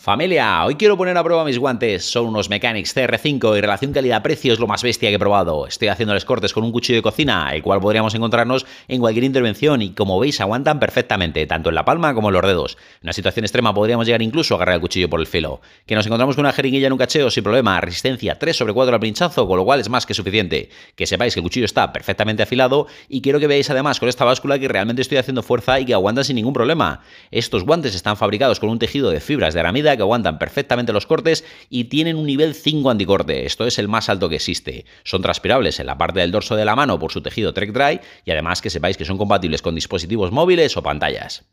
Familia, hoy quiero poner a prueba mis guantes. Son unos Mechanics CR5 y relación calidad-precio es lo más bestia que he probado. Estoy haciendo haciéndoles cortes con un cuchillo de cocina, el cual podríamos encontrarnos en cualquier intervención y como veis aguantan perfectamente, tanto en la palma como en los dedos. En una situación extrema podríamos llegar incluso a agarrar el cuchillo por el filo. Que nos encontramos con una jeringuilla en un cacheo sin problema, resistencia 3 sobre 4 al pinchazo, con lo cual es más que suficiente. Que sepáis que el cuchillo está perfectamente afilado y quiero que veáis además con esta báscula que realmente estoy haciendo fuerza y que aguanta sin ningún problema. Estos guantes están fabricados con un tejido de fibras de aramida que aguantan perfectamente los cortes y tienen un nivel 5 anticorte, esto es el más alto que existe. Son transpirables en la parte del dorso de la mano por su tejido Trek Dry y además que sepáis que son compatibles con dispositivos móviles o pantallas.